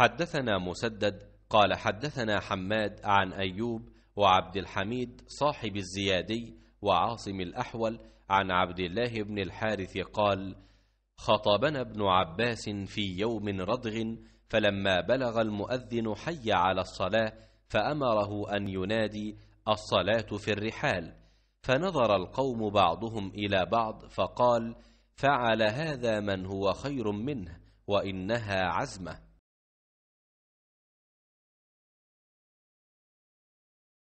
حدثنا مسدد قال حدثنا حماد عن أيوب وعبد الحميد صاحب الزيادي وعاصم الأحول عن عبد الله بن الحارث قال خطبنا ابن عباس في يوم ردغ فلما بلغ المؤذن حي على الصلاة فأمره أن ينادي الصلاة في الرحال فنظر القوم بعضهم إلى بعض فقال فعل هذا من هو خير منه وإنها عزمه